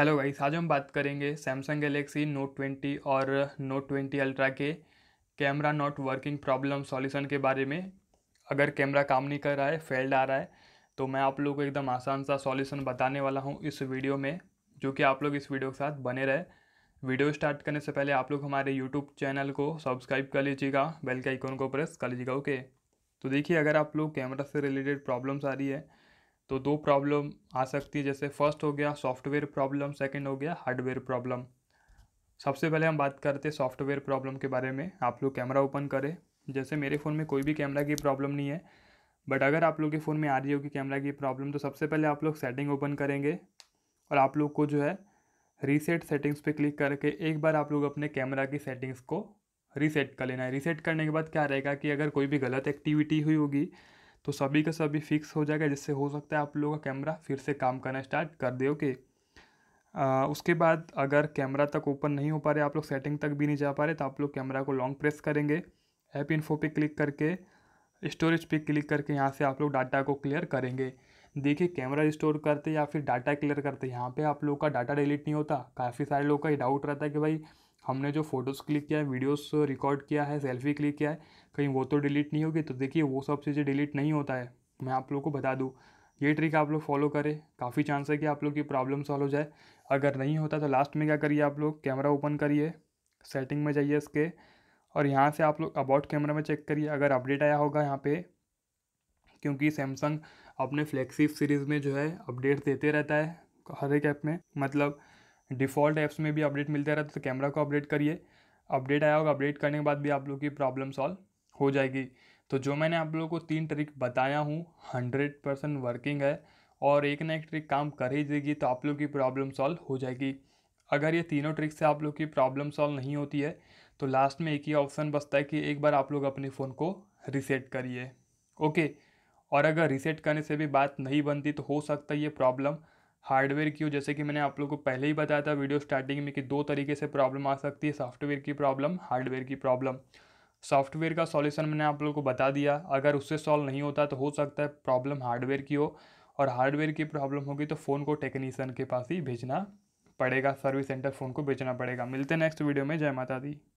hello guys आज हम बात करेंगे सैमसंग गैलेक्सी नोट ट्वेंटी और नोट ट्वेंटी अल्ट्रा के camera not working problem solution के बारे में अगर कैमरा काम नहीं कर रहा है फेल्ड आ रहा है तो मैं आप लोगों को एकदम आसान सा सॉल्यूशन बताने वाला हूँ इस वीडियो में जो कि आप लोग इस वीडियो के साथ बने रहे वीडियो स्टार्ट करने से पहले आप लोग हमारे यूट्यूब चैनल को सब्सक्राइब कर लीजिएगा बेल के आइकॉन को प्रेस कर लीजिएगा ओके तो देखिए अगर आप लोग कैमरा से रिलेटेड प्रॉब्लम्स आ रही है तो दो प्रॉब्लम आ सकती है जैसे फर्स्ट हो गया सॉफ्टवेयर प्रॉब्लम सेकेंड हो गया हार्डवेयर प्रॉब्लम सबसे पहले हम बात करते हैं सॉफ्टवेयर प्रॉब्लम के बारे में आप लोग कैमरा ओपन करें जैसे मेरे फ़ोन में कोई भी कैमरा की प्रॉब्लम नहीं है बट अगर आप लोग के फ़ोन में आ रही होगी कैमरा की प्रॉब्लम तो सबसे पहले आप लोग सेटिंग ओपन करेंगे और आप लोग को जो है रीसेट सेटिंग्स पे क्लिक करके एक बार आप लोग अपने कैमरा की सेटिंग्स को रीसेट कर लेना है रीसेट करने के बाद क्या रहेगा कि अगर कोई भी गलत एक्टिविटी हुई होगी तो सभी का सभी फिक्स हो जाएगा जिससे हो सकता है आप लोगों का कैमरा फिर से काम करना स्टार्ट कर दे ओके उसके बाद अगर कैमरा तक ओपन नहीं हो पा रहे आप लोग सेटिंग तक भी नहीं जा पा रहे तो आप लोग कैमरा को लॉन्ग प्रेस करेंगे ऐप इन्फो पर क्लिक करके स्टोरेज पे क्लिक करके यहाँ से आप लोग डाटा को क्लियर करेंगे देखिए कैमरा स्टोर करते या फिर डाटा क्लियर करते यहाँ पे आप लोग का डाटा डिलीट नहीं होता काफ़ी सारे लोग का ये डाउट रहता है कि भाई हमने जो फ़ोटोज़ क्लिक किया है वीडियोस रिकॉर्ड किया है सेल्फी क्लिक किया है कहीं वो तो डिलीट नहीं होगी तो देखिए वो सब चीज़ें डिलीट नहीं होता है मैं आप लोगों को बता दूँ ये ट्रिक आप लोग फॉलो करें काफ़ी चांस है कि आप लोग की प्रॉब्लम सॉल्व हो जाए अगर नहीं होता तो लास्ट में क्या करिए आप लोग कैमरा ओपन करिए सेटिंग में जाइए इसके और यहाँ से आप लोग अबाउट कैमरा में चेक करिए अगर अपडेट आया होगा यहाँ पे क्योंकि सैमसंग अपने फ्लैगशिप सीरीज़ में जो है अपडेट देते रहता है हर एक ऐप में मतलब डिफ़ॉल्ट ऐप्स में भी अपडेट मिलते रहता तो कैमरा को अपडेट करिए अपडेट आया होगा अपडेट करने के बाद भी आप लोग की प्रॉब्लम सॉल्व हो जाएगी तो जो मैंने आप लोगों को तीन ट्रिक बताया हूँ हंड्रेड परसेंट वर्किंग है और एक ना एक ट्रिक काम कर ही देगी तो आप लोग की प्रॉब्लम सॉल्व हो जाएगी अगर ये तीनों ट्रिक से आप लोग की प्रॉब्लम सॉल्व नहीं होती है तो लास्ट में एक ही ऑप्शन बचता है कि एक बार आप लोग अपने फ़ोन को रिसेट करिए ओके और अगर रिसेट करने से भी बात नहीं बनती तो हो सकता है ये प्रॉब्लम हार्डवेयर की हो जैसे कि मैंने आप लोगों को पहले ही बताया था वीडियो स्टार्टिंग में कि दो तरीके से प्रॉब्लम आ सकती है सॉफ्टवेयर की प्रॉब्लम हार्डवेयर की प्रॉब्लम सॉफ्टवेयर का सॉल्यूशन मैंने आप लोगों को बता दिया अगर उससे सॉल्व नहीं होता तो हो सकता है प्रॉब्लम हार्डवेयर की हो और हार्डवेयर की प्रॉब्लम होगी तो फ़ोन को टेक्नीसन के पास ही भेजना पड़ेगा सर्विस सेंटर फ़ोन को भेजना पड़ेगा मिलते नेक्स्ट वीडियो में जय माता दी